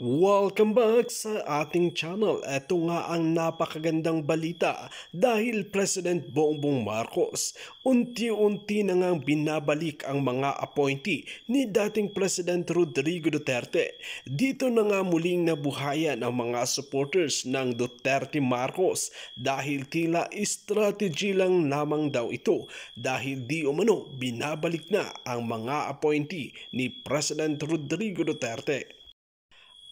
Welcome back sa ating channel. Ito nga ang napakagandang balita dahil President Bongbong Marcos unti-unti na ngang binabalik ang mga appointee ni dating President Rodrigo Duterte. Dito na nga muling nabuhayan ang mga supporters ng Duterte Marcos dahil tila strategy lang namang daw ito dahil di umano binabalik na ang mga appointee ni President Rodrigo Duterte.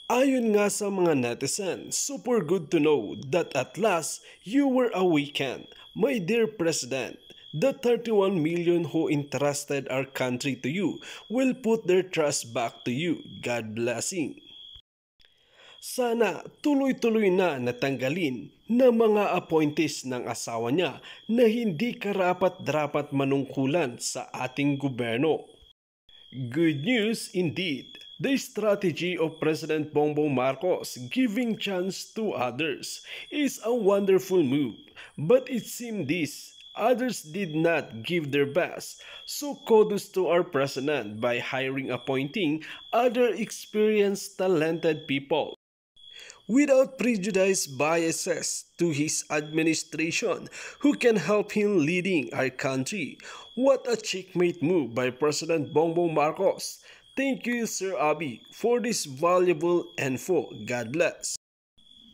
Ayon nga sa mga netizen, super good to know that at last you were awakened, my dear President. The 31 million who entrusted our country to you will put their trust back to you. God blessing. Sana tuloy-tuloy na natanggalin na mga appointees ng asawa niya na hindi karapat-dapat manungkulan sa ating gobyerno. Good news indeed! The strategy of President Bongbong Marcos giving chance to others is a wonderful move, but it seemed this others did not give their best. So kudos to our president by hiring appointing other experienced talented people. Without prejudiced biases to his administration, who can help him leading our country. What a checkmate move by President Bongbong Marcos. Thank you, Sir Abi, for this valuable info. God bless.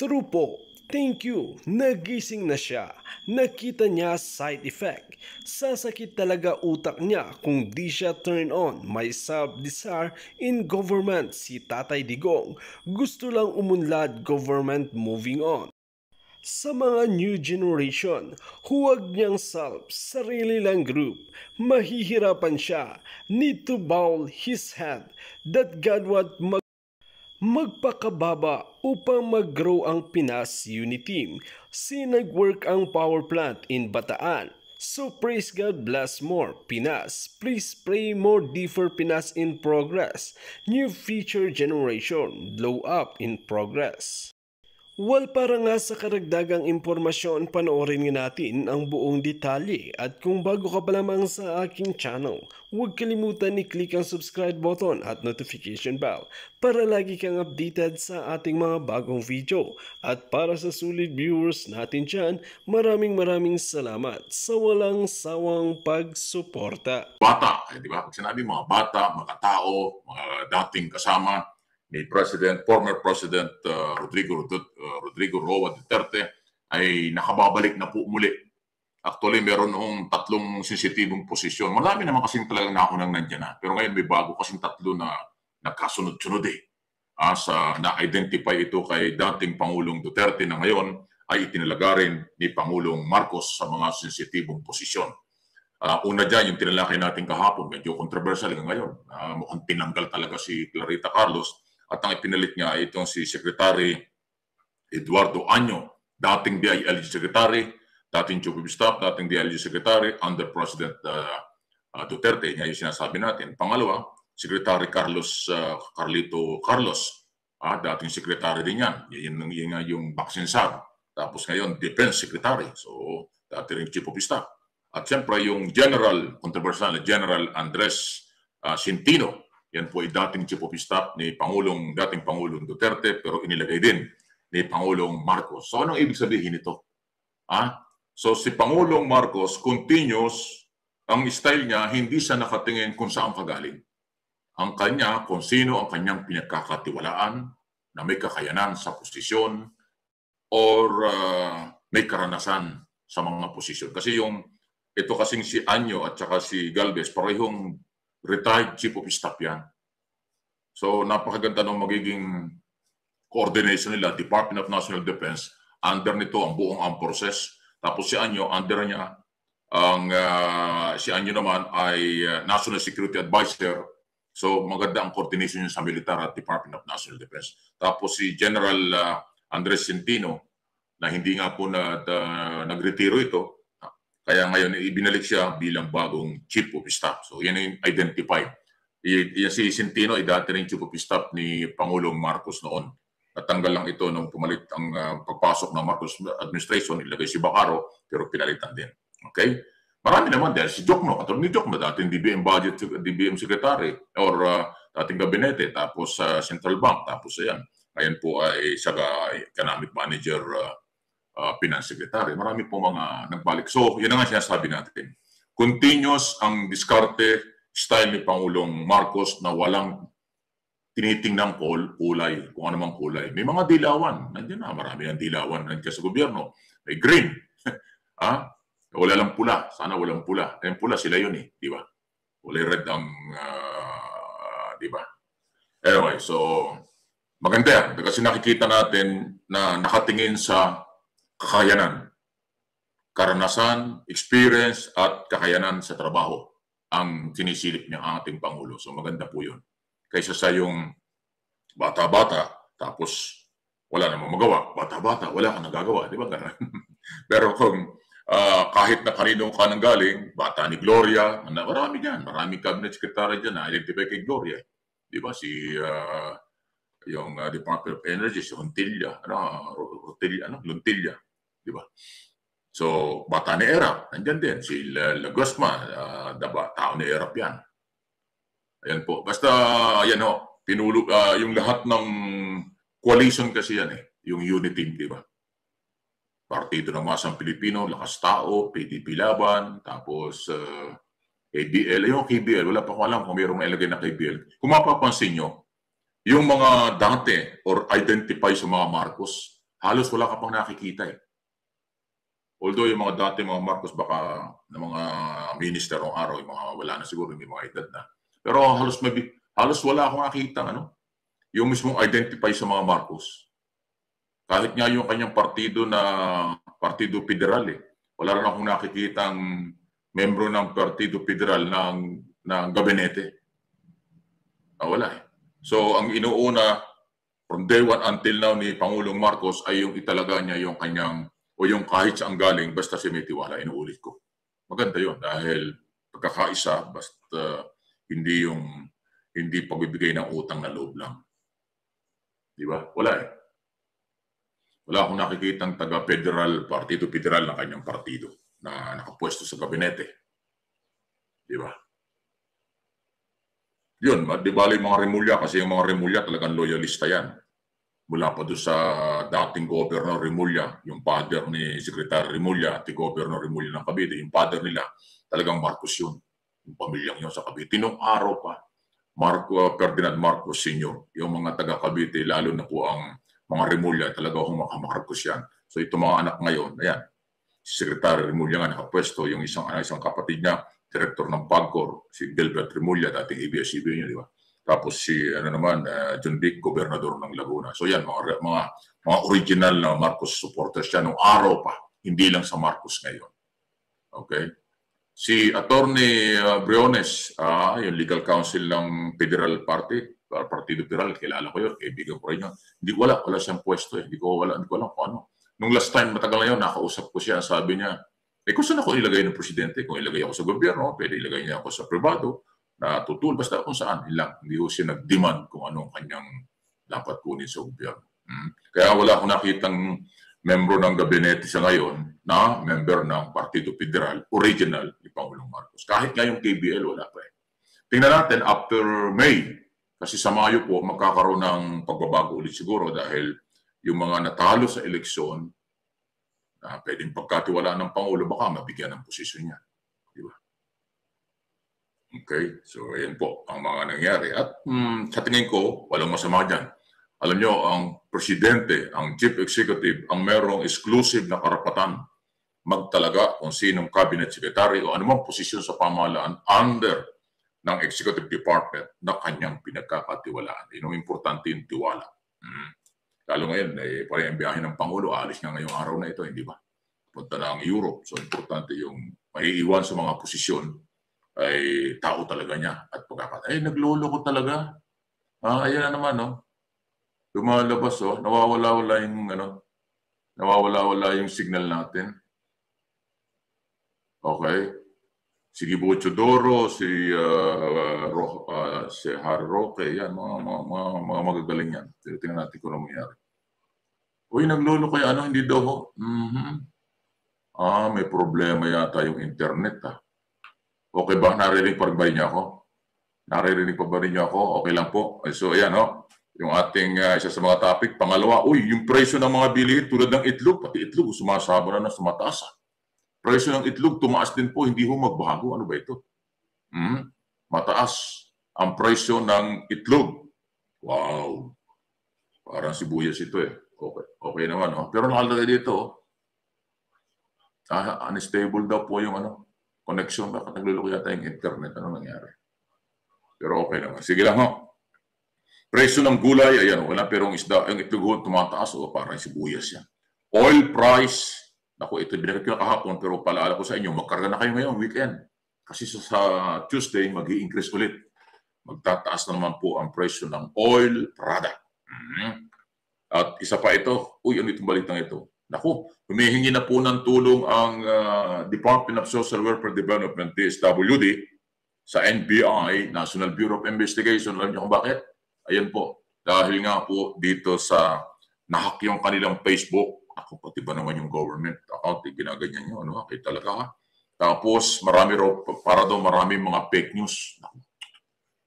True po, thank you. Nagising na siya. Nakita niya side effect. Sasakit talaga utak niya kung di siya turn on. May sub-desire in government si Tatay Digong. Gusto lang umunlad government moving on. Sa mga new generation, huwag niyang self, sarili lang group. Mahihirapan siya. Need to bow his head that God want mag magpakababa upang mag-grow ang Pinas Unity Team. Sinag-work ang power plant in Bataan. So praise God, bless more Pinas. Please pray more D for Pinas in progress. New future generation, blow up in progress. Well, para nga sa karagdagang impormasyon, panoorin nga natin ang buong detalye. At kung bago ka pa lamang sa aking channel, huwag kalimutan i-click ang subscribe button at notification bell para lagi kang updated sa ating mga bagong video. At para sa sulit viewers natin dyan, maraming maraming salamat sa walang sawang pagsuporta. Bata, eh, di ba? Pag sinabi mga bata, mga tao, mga dating kasama, the President, former President uh, Rodrigo, uh, Rodrigo Roa Duterte ay nakababalik na po muli. Actually, meron hong tatlong sensitibong posisyon. Marami naman kasing talagang naunang nandiyan na. Pero ngayon may bago kasing tatlo na nagkasunod-sunod eh. Ah, sa, na-identify ito kay dating Pangulong Duterte na ngayon ay itinalaga rin ni Pangulong Marcos sa mga sensitibong posisyon. Uh, una dyan, yung tinalakay natin kahapon, medyo controversial ngayon. Uh, mukhang tinanggal talaga si Clarita Carlos at ang ipinalit niya ay itong si Secretary Eduardo Anyo, dating DILG Secretary, dating Chief of Staff, dating DILG Secretary under President uh, uh, Duterte, niya yung sinasabi natin. Pangalawa, Secretary Carlos uh, Carlito Carlos, ah, dating secretary din yan. Yan, yan, yan yung vaccine sub. Tapos ngayon, defense secretary. So, dati rin chief of staff. At siyempre, yung general, controversial, General Andres uh, Sintino, yan po ay dating Chief of Staff ni Pangulong, dating Pangulong Duterte pero inilagay din ni Pangulong Marcos. So anong ibig sabihin nito? Ha? So si Pangulong Marcos continues ang style niya hindi siya nakatingin kung saan kagaling. Ang kanya kung sino ang kanyang pinagkakatiwalaan na may kakayanan sa posisyon or uh, may karanasan sa mga posisyon. Kasi yung ito kasing si Anyo at saka si Galvez parehong retired chief of staff yan. So napakaganda ng magiging coordination nila, Department of National Defense, under nito ang buong ang process. Tapos si Anyo, under niya, ang uh, si Anyo naman ay ah, National Security Advisor. So maganda ang coordination niya sa Militar at Department of National Defense. Tapos si General uh, Andres Centino, na hindi nga po na, uh, nagretiro ito, kaya ngayon, eh, ibinalik siya bilang bagong chief of staff. So, yan yung identify. Yan si Sintino ay eh, dati rin chief of staff ni Pangulong Marcos noon. Natanggal lang ito nung pumalit ang uh, pagpasok ng Marcos administration, ilagay si Bacaro, pero pinalitan din. Okay? Marami naman dahil si Jokno, Atty. Jokno, dating DBM budget, DBM secretary, or uh, dating gabinete, tapos sa uh, central bank, tapos ayan. Ngayon po ay uh, eh, siya uh, economic manager uh, uh, Finance Secretary. Marami po mga nagbalik. So, yan ang sinasabi natin. Continuous ang diskarte style ni Pangulong Marcos na walang tinitingnan kol, kulay, kung ano mang kulay. May mga dilawan. Nandiyan na, marami ang dilawan nandiyan sa gobyerno. May green. ah? Wala lang pula. Sana walang pula. Ayun pula, sila yun eh. Di ba? Wala red ang, uh, di ba? Anyway, so maganda yan. Kasi nakikita natin na nakatingin sa kakayanan, karanasan, experience at kakayanan sa trabaho ang tinisilip niya ang ating Pangulo. So maganda po yun. Kaysa sa yung bata-bata, tapos wala namang magawa. Bata-bata, wala kang nagagawa. Di ba ganun? Pero kung uh, kahit na kanino ka nang galing, bata ni Gloria, marami dyan. Maraming cabinet secretary dyan na identify kay Gloria. Di ba? Si uh, yung uh, Department of Energy, si Huntilla, ano, Rotilla, ano, Luntilla, di ba? So, bata ni Erap, nandyan din. Si Lagosma, uh, daba, tao ni Erap yan. Ayan po. Basta, yan ho, pinulog, uh, yung lahat ng coalition kasi yan eh, yung unity, di ba? Partido ng Masang Pilipino, Lakas Tao, PDP Laban, tapos uh, ABL. Yung KBL, wala pa ko alam kung mayroong nalagay na KBL. Kung mapapansin nyo, yung mga dati or identify sa mga Marcos, halos wala ka pang nakikita eh. Although yung mga dati mga Marcos baka na mga minister ng araw, yung mga wala na siguro, yung mga edad na. Pero halos may, halos wala akong nakita ano. Yung mismong identify sa mga Marcos. Kahit nga yung kanyang partido na partido federal eh. Wala rin akong nakikita ang membro ng partido federal ng, ng gabinete. Ah, wala eh. So ang inuuna from day one until now ni Pangulong Marcos ay yung italaga niya yung kanyang o yung kahit saan galing basta si may tiwala, inuulit ko. Maganda yon dahil pagkakaisa basta uh, hindi yung hindi pagbibigay ng utang na loob lang. Di ba? Wala eh. Wala akong nakikita ng taga-federal, partido-federal ng kanyang partido na nakapwesto sa gabinete. Di ba? Yun, di bali mga Remulla, kasi yung mga Remulla talagang loyalista yan. Mula pa doon sa dating Governor Remulla, yung father ni Secretary Remulla at Governor Remulla ng Cavite, yung father nila, talagang Marcos yun. Yung pamilyang yun sa Cavite. Noong araw pa, Marco, uh, Ferdinand Marcos Sr., yung mga taga Cavite, lalo na po ang mga Remulla, talaga Marcos yan. So ito mga anak ngayon, ayan, si Secretary Remulla nga nakapwesto, yung isang isang kapatid niya, director ng PAGCOR, si Gilbert Remulla, dating ABS-CBN yun, di ba? Tapos si ano naman, uh, John Vic, gobernador ng Laguna. So yan, mga, mga, mga original na Marcos supporters siya nung araw pa, hindi lang sa Marcos ngayon. Okay? Si Attorney uh, Briones, uh, yung legal counsel ng Federal Party, ah, Partido Federal, kilala ko yun, kaibigan ko rin yun. Hindi ko wala, wala siyang pwesto eh. Hindi ko, wala, hindi ko alam kung ano. Nung last time, matagal na yun, nakausap ko siya, sabi niya, eh kung saan ako ilagay ng presidente? Kung ilagay ako sa gobyerno, pwede ilagay niya ako sa privado, na tutul, basta kung saan lang. Hindi ko siya nag-demand kung anong kanyang dapat kunin sa gobyerno. Hmm. Kaya wala akong nakitang membro ng gabinete sa ngayon na member ng Partido Federal, original ni Pangulong Marcos. Kahit ngayong KBL, wala pa eh. Tingnan natin after May, kasi sa Mayo po magkakaroon ng pagbabago ulit siguro dahil yung mga natalo sa eleksyon uh, pwedeng pagkatiwalaan ng Pangulo, baka mabigyan ng posisyon niya. Di ba? Okay? So, ayan po ang mga nangyari. At mm, sa tingin ko, walang masama dyan. Alam nyo, ang presidente, ang chief executive, ang merong exclusive na karapatan magtalaga kung sinong cabinet secretary o anumang posisyon sa pamahalaan under ng executive department na kanyang pinagkakatiwalaan. Yun ang importante yung tiwala. Mm. Lalo ngayon, eh, parang ang biyahe ng Pangulo, alis nga ngayong araw na ito, hindi eh, ba? Punta na ang Europe. So, importante yung maiiwan sa mga posisyon ay tao talaga niya at pagkakataon. Eh, naglolo ko talaga. Ah, ayan na naman, no? Lumalabas, oh. Nawawala-wala yung, ano, nawawala-wala yung signal natin. Okay? Sigi Doro, si uh, uh, si ah, ah, ah, Harry Roque, yan, mga, mga, mga, mga magagaling yan. Tingnan natin kung ano mangyari. Uy, naglolo kayo, ano, hindi daw ho? Mm-hmm. Ah, may problema yata yung internet, ha. Okay ba? Naririnig pa ba niya ako? Naririnig pa ba rin niya ako? Okay lang po. So, ayan, ho. Oh. Yung ating uh, isa sa mga topic. Pangalawa, uy, yung presyo ng mga bilihin tulad ng itlog. Pati itlog, sumasaba na ng sumataas, ha. Presyo ng itlog tumaas din po, hindi ho magbago. Ano ba ito? Hmm? Mataas ang presyo ng itlog. Wow! Parang sibuyas ito eh. Okay, okay naman. Oh. Pero nakalagay dito, oh. ah, unstable daw po yung ano, connection. Bakit nagluloko yata yung internet? Ano nangyari? Pero okay naman. Sige lang ho. Oh. Presyo ng gulay, ayan, wala pero ang isda, ang itlog ho, tumataas, o oh. parang sibuyas yan. Oil price Naku, ito binagay ko ah, na kahapon pero palaala ko sa inyo, magkarga na kayo ngayong weekend. Kasi sa, sa Tuesday, mag increase ulit. Magtataas na naman po ang presyo ng oil product. Mm-hmm. At isa pa ito, uy, ano itong balitang ito? Naku, humihingi na po ng tulong ang uh, Department of Social Welfare Development, DSWD, sa NBI, National Bureau of Investigation. Alam niyo kung bakit? Ayan po, dahil nga po dito sa nahack yung kanilang Facebook ako pati ba naman yung government ako, eh, ginaganyan nyo, ano, okay talaga ha. Tapos, marami ro, para daw marami mga fake news.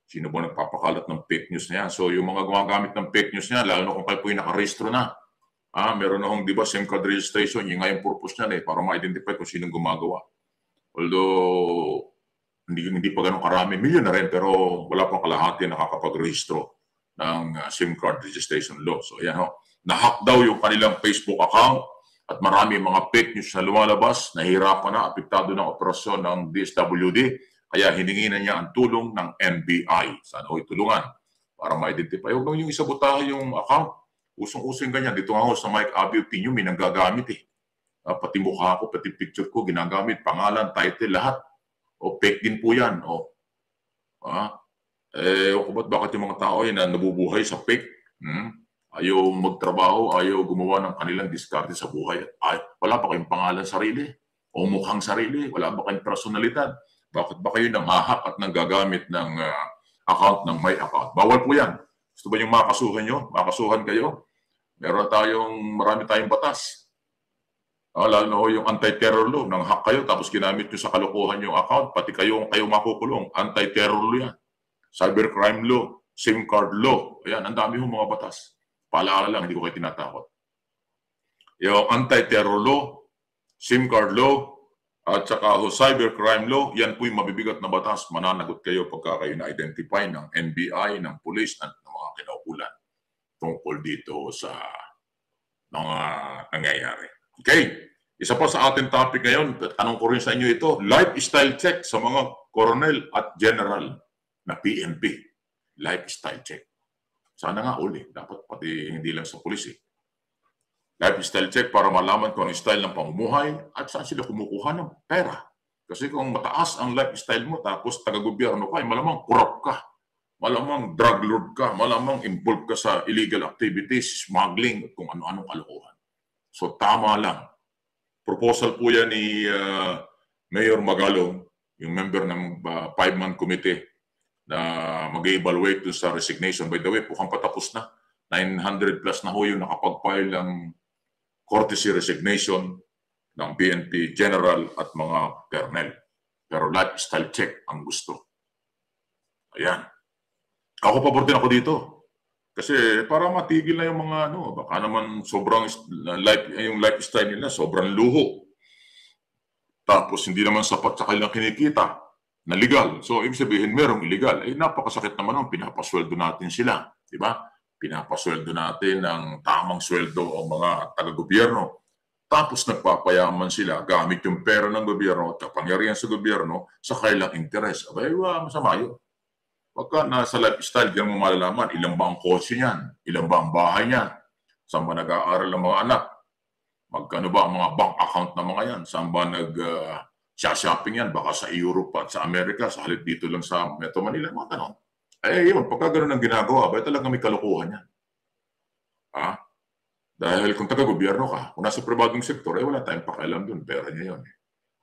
Sino ba nagpapakalat ng fake news na yan? So, yung mga gumagamit ng fake news niya, lalo na kung kayo po yung nakarehistro na. Ah, meron na hong, di ba, SIM card registration, yun nga yung purpose niya, eh, para ma-identify kung sinong gumagawa. Although, hindi, hindi pa ganun karami, million na rin, pero wala pang kalahati nakakapag-rehistro ng ah, SIM card registration law. So ayan ho, nahack daw yung kanilang Facebook account at marami mga fake news na lumalabas, nahirapan na, apektado ng operasyon ng DSWD, kaya hiningi na niya ang tulong ng NBI. Sana ho'y tulungan para ma-identify. Huwag nang yung isabotahin yung account. Usong-usong ganyan. Dito nga ho sa Mike Abio Pinyo, may nanggagamit eh. Uh, pati mukha ko, pati picture ko, ginagamit, pangalan, title, lahat. O fake din po yan. O, ah, eh, o ba't bakit yung mga tao ay na nabubuhay sa fake? Hmm? Ayaw magtrabaho, ayaw gumawa ng kanilang diskarte sa buhay. Ay, wala pa kayong pangalan sarili o mukhang sarili, wala ba kayong personalidad? Bakit ba kayo nanghahap at nanggagamit ng uh, account ng may account? Bawal po yan. Gusto ba yung makasuhan nyo? Makasuhan kayo? Meron tayong, marami tayong batas. Ah, lalo na yung anti-terror law, nang hack kayo tapos ginamit nyo sa kalokohan yung account, pati kayo, kayo makukulong. Anti-terror law yan cybercrime law, SIM card law. Ayan, ang dami hong mga batas. Paalala lang, hindi ko kayo tinatakot. Yung anti-terror law, SIM card law, at saka ho, cybercrime law, yan po yung mabibigat na batas. Mananagot kayo pagka kayo na-identify ng NBI, ng police, at ng mga kinaukulan tungkol dito sa mga nangyayari. Okay. Isa pa sa ating topic ngayon, tanong ko rin sa inyo ito, lifestyle check sa mga koronel at general na PNP, lifestyle check. Sana nga uli, dapat pati hindi lang sa pulis eh. Lifestyle check para malaman kung ang ano style ng pamumuhay at saan sila kumukuha ng pera. Kasi kung mataas ang lifestyle mo tapos taga-gobyerno ka, eh, malamang corrupt ka, malamang drug lord ka, malamang involved ka sa illegal activities, smuggling, at kung ano-anong kalokohan. So tama lang. Proposal po yan ni uh, Mayor Magalong, yung member ng uh, ah, five month committee na mag-evaluate dun sa resignation. By the way, mukhang patapos na. 900 plus na ho yung nakapag-file ng courtesy resignation ng BNP General at mga Colonel. Pero lifestyle check ang gusto. Ayan. Ako pabor din ako dito. Kasi para matigil na yung mga ano, baka naman sobrang life, eh, yung lifestyle nila sobrang luho. Tapos hindi naman sapat sa kanilang kinikita na legal. So, ibig sabihin, merong illegal. Eh, napakasakit naman ang pinapasweldo natin sila. Di ba? Pinapasweldo natin ang tamang sweldo o mga taga-gobyerno. Tapos nagpapayaman sila gamit yung pera ng gobyerno at kapangyarihan sa gobyerno sa kailang interes. Abay, wa, masama yun. Pagka nasa lifestyle, diyan mo malalaman ilang ba ang kotse niyan, ilang ba ang bahay niyan, saan ba nag-aaral ang mga anak, magkano ba ang mga bank account ng mga yan, saan ba nag, uh, sa-shopping yan, baka sa Europe at sa Amerika, sa halip dito lang sa Metro Manila, mga ganon. Eh, yun, pagka ganun ang ginagawa, ba talaga may kalukuhan yan? Ha? Dahil kung taga-gobyerno ka, kung nasa pribadong sektor, eh wala tayong pakialam doon, pera niya yun. Eh.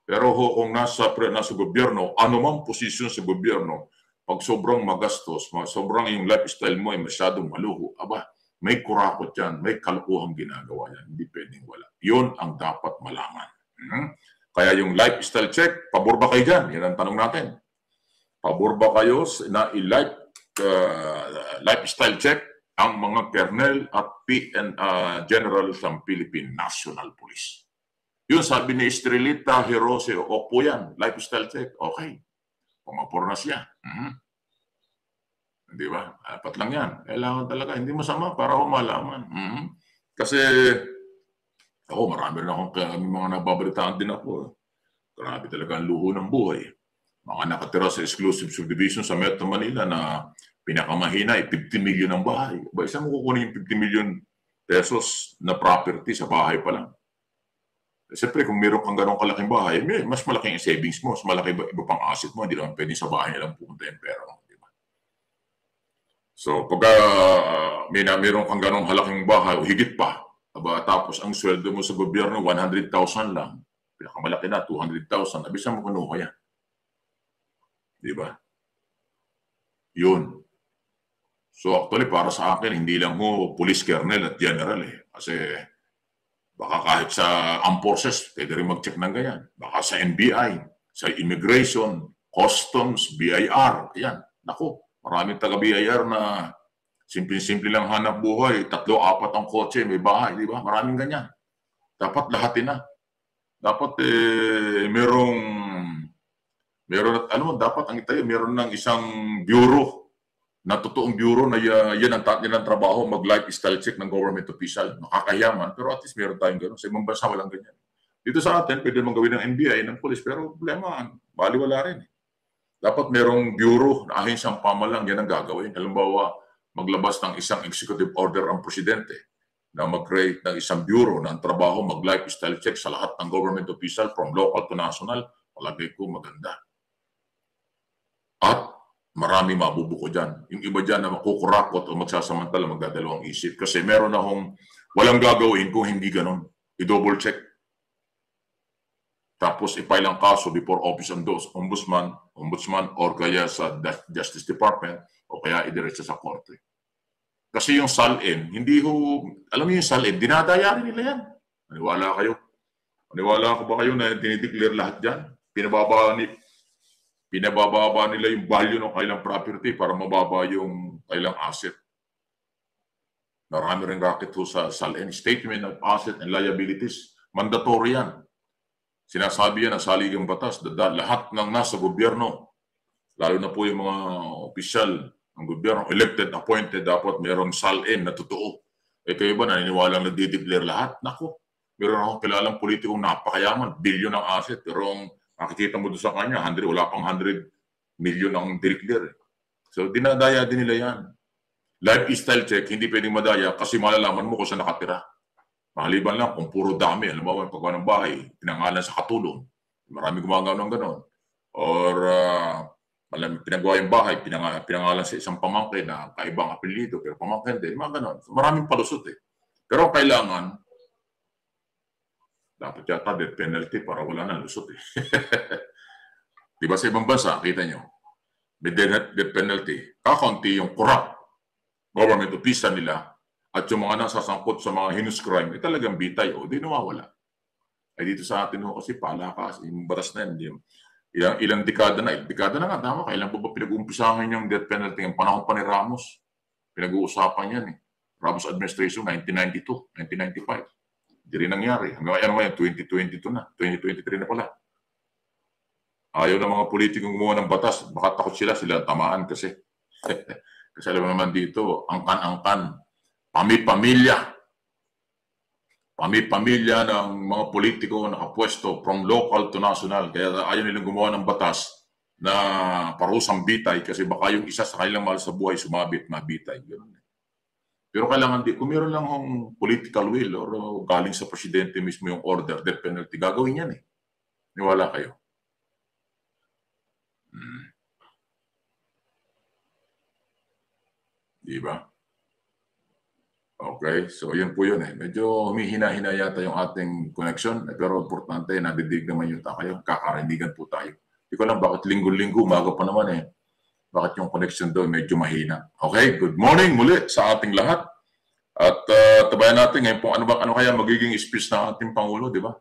Pero ho, kung nasa, nasa gobyerno, anumang posisyon sa gobyerno, pag sobrang magastos, sobrang yung lifestyle mo ay masyadong maluho, aba, may kurakot yan, may kalukuhang ginagawa yan, hindi pwedeng wala. Yun ang dapat malaman. Hmm? Kaya yung lifestyle check, pabor ba kayo dyan? Yan ang tanong natin. Pabor ba kayo na i-life uh, lifestyle check ang mga kernel at PN, uh, general ng Philippine National Police. Yun sabi ni Estrelita Hirose, opo yan, lifestyle check, okay. Pumapor na siya. Mm-hmm. Di ba? Apat lang yan. Kailangan talaga, hindi masama para malaman. Mm-hmm. Kasi oh, marami rin akong may mga nababalitaan din ako. Grabe talaga ang luho ng buhay. Mga nakatira sa exclusive subdivision sa Metro Manila na pinakamahina ay 50 million ang bahay. Ba, saan mo kukunin yung 50 million pesos na property sa bahay pa lang? Eh, siyempre, kung meron kang ganong kalaking bahay, may mas malaking savings mo, mas malaki iba, iba pang asset mo, hindi naman pwedeng sa bahay lang pupunta yung pera mo. Di ba? So, pag uh, may na meron kang ganong halaking bahay o higit pa, Aba, tapos ang sweldo mo sa gobyerno, 100,000 lang. Pinakamalaki na, 200,000. Abis mo kuno kaya. Di ba? Yun. So actually, para sa akin, hindi lang mo police kernel at general eh. Kasi baka kahit sa armed forces, pwede rin mag-check ng ganyan. Baka sa NBI, sa immigration, customs, BIR, yan. Nako, maraming taga-BIR na Simple-simple lang hanap buhay. Tatlo, apat ang kotse, may bahay, di ba? Maraming ganyan. Dapat lahatin na. Dapat eh, merong meron at ano dapat ang itayo meron ng isang bureau na totoong bureau na uh, yan ang tatlo ng trabaho mag lifestyle check ng government official nakakayaman pero at least meron tayong ganoon sa ibang bansa walang ganyan dito sa atin pwede mong gawin ng NBI ng pulis pero problema baliwala rin eh. dapat merong bureau na ahinsang pamalang yan ang gagawin halimbawa maglabas ng isang executive order ang presidente na mag-create ng isang bureau na ang trabaho mag-lifestyle check sa lahat ng government official from local to national, palagay ko maganda. At marami mabubuko dyan. Yung iba dyan na makukurakot o magsasamantala magdadalawang isip. Kasi meron akong walang gagawin kung hindi ganun. I-double check. Tapos ipile ang kaso before Office of Ombudsman, Ombudsman or kaya sa Justice Department o kaya idiretso sa korte. Kasi yung salin, hindi ho, alam niyo yung salin, dinadayari nila yan. Maniwala kayo. Maniwala ko ba kayo na dinideclare lahat dyan? Pinababa, ni, pinabababa nila yung value ng kailang property para mababa yung kailang asset. Marami rin racket ho sa salin. Statement of asset and liabilities, mandatory yan. Sinasabi yan ang saligang batas, lahat ng nasa gobyerno, lalo na po yung mga opisyal ang gobyerno. Elected, appointed, dapat merong sal-in na totoo. Eh kayo ba naniniwalang nagde-declare lahat? Nako, meron akong kilalang politikong napakayaman, bilyon ng asset, pero ang makikita mo doon sa kanya, 100, wala pang 100 million ang declare. So dinadaya din nila yan. Lifestyle check, hindi pwedeng madaya kasi malalaman mo kung saan nakatira. Mahaliban lang kung puro dami. Alam mo, pagkawa ng bahay, pinangalan sa katulong. Marami gumagawa ng ganon. Or uh, alam, pinagawa yung bahay, pinang, pinangalan sa isang pamangkin na kaibang apelido, pero pamangkin din, mga ganun. So, maraming palusot eh. Pero kailangan, dapat yata death penalty para wala nang lusot eh. Di ba sa ibang bansa, kita nyo, may death penalty. Kakaunti yung corrupt government official nila at yung mga nasasangkot sa mga heinous crime, ay eh, talagang bitay o oh, di nawawala. Ay dito sa atin ho, kasi palakas, eh, yung batas na yan, ilang, ilang dekada na, dekada na nga, tama ka, ilang ba pinag uumpisahan yung death penalty? ng panahon pa ni Ramos, pinag-uusapan yan eh. Ramos administration 1992, 1995. Hindi rin nangyari. Hanggang ano ngayon, 2022 na, 2023 na pala. Ayaw ng mga politiko gumawa ng batas, baka takot sila, sila tamaan kasi. kasi alam naman dito, angkan-angkan, pami-pamilya, pamilya ng mga politiko nakapwesto from local to national. Kaya ayaw nilang gumawa ng batas na parusang bitay kasi baka yung isa sa kanilang mahal sa buhay sumabit na bitay. Pero kailangan di, kung meron lang hong political will or uh, galing sa presidente mismo yung order, death penalty, gagawin yan eh. Niwala kayo. Hmm. Di ba? Okay? So, yun po yun eh. Medyo humihina-hina yata yung ating connection. Eh, pero importante, nadidig naman yung tayo. Kakarindigan po tayo. Hindi ko lang bakit linggo-linggo, umaga pa naman eh. Bakit yung connection doon medyo mahina. Okay? Good morning muli sa ating lahat. At uh, tabayan natin ngayon po, ano, ba, ano kaya magiging speech ng ating Pangulo, di ba?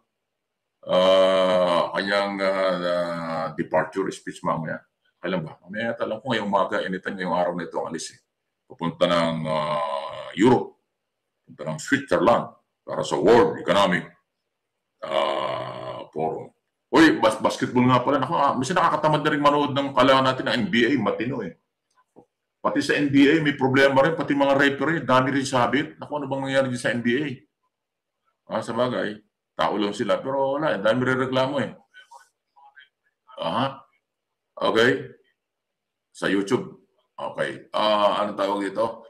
Uh, kanyang uh, uh, departure speech mamaya. Alam ba? Mamaya yata lang ko ngayong umaga, anytime ngayong araw na ito ang alis eh. Pupunta ng uh, Europe مثلا في سويسرلاند رأس وورلد ايكونوميك forum. Uy, bas basketball nga pala. Naku, ah, misa nakakatamad na rin manood ng kala natin na NBA, matino eh. Pati sa NBA, may problema rin. Pati mga referee, dami rin sabit. Naku, ano bang nangyari din sa NBA? Ah, sa bagay, tao lang sila. Pero wala, eh, dami rin reklamo eh. Aha. Okay. Sa YouTube. Okay. Ah, ano tawag dito?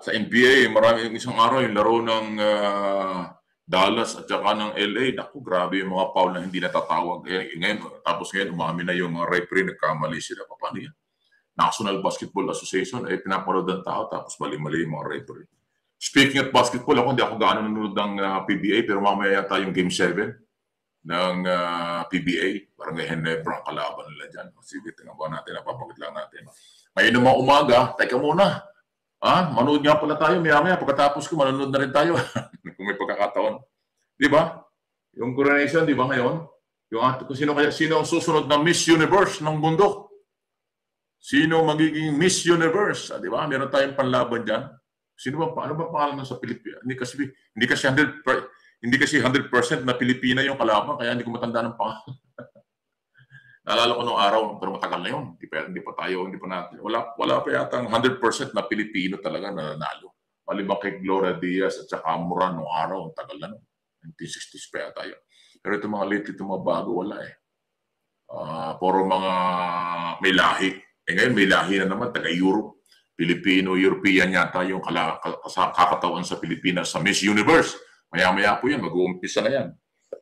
sa NBA, marami isang araw yung laro ng uh, Dallas at saka ng LA. Naku, grabe yung mga foul na hindi natatawag. Eh, ngayon, tapos ngayon, umami na yung mga referee, nagkamali sila. Paano yan? National Basketball Association, eh, pinapanood ng tao, tapos mali-mali yung mga referee. Speaking of basketball, ako hindi ako gaano nanonood ng uh, ah, PBA, pero mamaya yata yung Game 7 ng uh, ah, PBA. Parang nga Henebra ang kalaban nila dyan. Sige, tingnan ba natin, napapakit lang natin. Ngayon naman umaga, teka muna, Ah, manood nga pala tayo maya-maya. Pagkatapos ko, manonood na rin tayo kung may pagkakataon. Di ba? Yung coronation, di ba ngayon? Yung at, sino, kaya, sino ang susunod na Miss Universe ng mundo? Sino magiging Miss Universe? Ah, di ba? Meron tayong panlaban dyan. Sino ba, paano ba pangalan sa Pilipinas? Hindi kasi, hindi kasi 100%, hindi kasi 100% na Pilipina yung kalaban, kaya hindi ko matandaan ang pangalan. Naalala ko nung araw, pero matagal na yun. Hindi pa, hindi pa tayo, hindi pa natin. Wala, wala pa yata 100% na Pilipino talaga na nanalo. Maliban kay Gloria Diaz at saka Mura nung araw, ang tagal na nun. 1960s pa yata yun. Pero itong mga lately, itong mga bago, wala eh. Uh, puro mga may lahi. Eh ngayon, may lahi na naman, taga-Europe. Pilipino, European yata yung kala, kakatawan sa Pilipinas sa Miss Universe. Maya-maya po yan, mag-uumpisa na yan.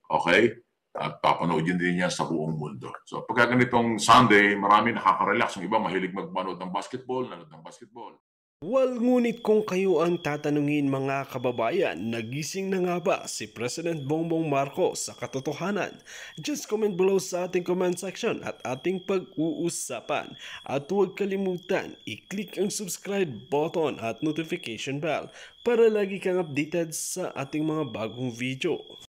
Okay? at papanodin din niya sa buong mundo. So pagka ganitong Sunday, marami nakaka-relax. Ang iba mahilig magmanood ng basketball, nanood ng basketball. Well, ngunit kung kayo ang tatanungin mga kababayan, nagising na nga ba si President Bongbong Marcos sa katotohanan? Just comment below sa ating comment section at ating pag-uusapan. At huwag kalimutan, i-click ang subscribe button at notification bell para lagi kang updated sa ating mga bagong video.